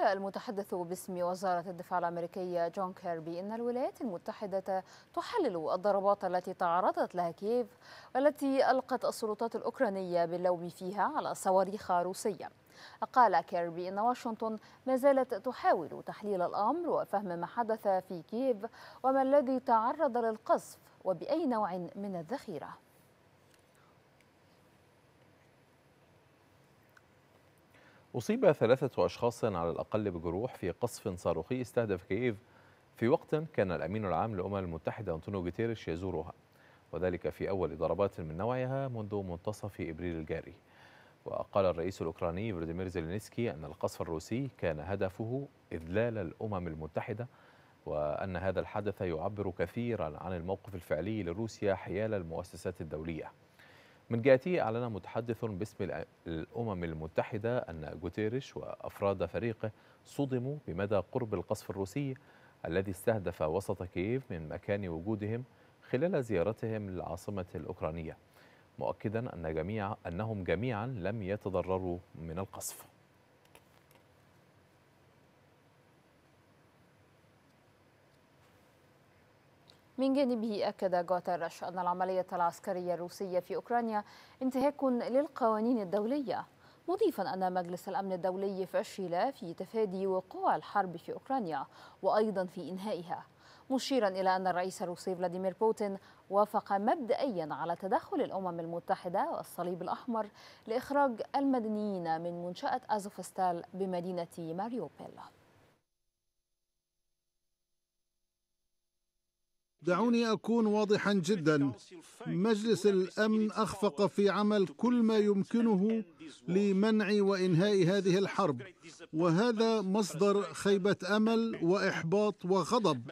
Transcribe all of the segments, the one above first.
قال المتحدث باسم وزارة الدفاع الأمريكية جون كيربي إن الولايات المتحدة تحلل الضربات التي تعرضت لها كييف والتي ألقت السلطات الأوكرانية باللوم فيها على صواريخ روسية قال كيربي إن واشنطن ما زالت تحاول تحليل الأمر وفهم ما حدث في كييف وما الذي تعرض للقصف وبأي نوع من الذخيرة أصيب ثلاثة أشخاص على الأقل بجروح في قصف صاروخي استهدف كييف في وقت كان الأمين العام للأمم المتحدة أنطونيو جوتيريش يزورها وذلك في أول ضربات من نوعها منذ منتصف إبريل الجاري وقال الرئيس الأوكراني فلاديمير زيلينسكي أن القصف الروسي كان هدفه إذلال الأمم المتحدة وأن هذا الحدث يعبر كثيرا عن الموقف الفعلي لروسيا حيال المؤسسات الدولية من جهته أعلن متحدث باسم الأمم المتحدة أن جوتيريش وأفراد فريقه صدموا بمدى قرب القصف الروسي الذي استهدف وسط كييف من مكان وجودهم خلال زيارتهم للعاصمة الأوكرانية مؤكدا أن جميع أنهم جميعا لم يتضرروا من القصف من جانبه أكد غوتيريش أن العملية العسكرية الروسية في أوكرانيا انتهاك للقوانين الدولية مضيفا أن مجلس الأمن الدولي فشل في تفادي وقوع الحرب في أوكرانيا وأيضا في إنهائها مشيرا إلى أن الرئيس الروسي فلاديمير بوتين وافق مبدئيا على تدخل الأمم المتحدة والصليب الأحمر لإخراج المدنيين من منشأة أزوفستال بمدينة ماريوبيل دعوني اكون واضحا جدا مجلس الامن اخفق في عمل كل ما يمكنه لمنع وانهاء هذه الحرب وهذا مصدر خيبه امل واحباط وغضب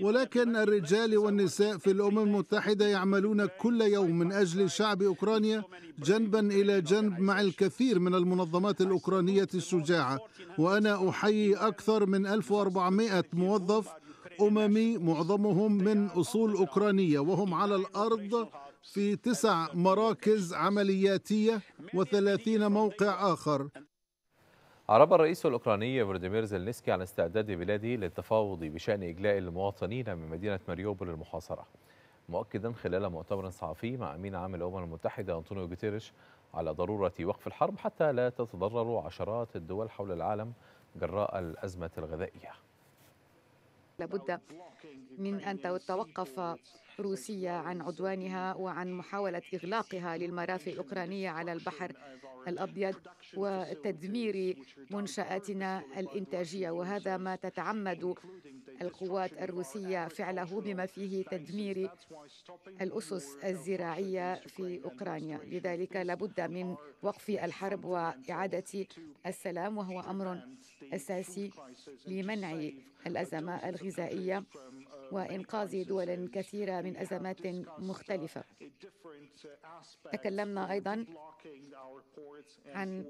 ولكن الرجال والنساء في الامم المتحده يعملون كل يوم من اجل شعب اوكرانيا جنبا الى جنب مع الكثير من المنظمات الاوكرانيه الشجاعه وانا احيي اكثر من 1400 موظف أممي معظمهم من أصول أوكرانية وهم على الأرض في تسع مراكز عملياتية وثلاثين موقع آخر أعرب الرئيس الأوكراني فلاديمير زيلنسكي عن استعداد بلاده للتفاوض بشأن إجلاء المواطنين من مدينة ماريوبول المحاصرة مؤكدا خلال مؤتمر صحفي مع أمين عام الأمم المتحدة أنطونيو جوتيريش على ضرورة وقف الحرب حتى لا تتضرر عشرات الدول حول العالم جراء الأزمة الغذائية لابد من أن تتوقف روسيا عن عدوانها وعن محاولة إغلاقها للمرافق الأوكرانية على البحر الأبيض وتدمير منشآتنا الإنتاجية وهذا ما تتعمد القوات الروسية فعله بما فيه تدمير الأسس الزراعية في أوكرانيا لذلك لابد من وقف الحرب وإعادة السلام وهو أمر أساسي لمنع الأزمة الغذائية وإنقاذ دول كثيرة من أزمات مختلفة تكلمنا أيضا عن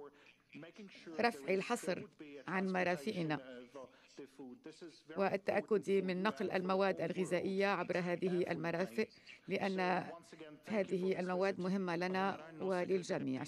رفع الحصر عن مرافئنا والتأكد من نقل المواد الغذائية عبر هذه المرافق لأن هذه المواد مهمة لنا وللجميع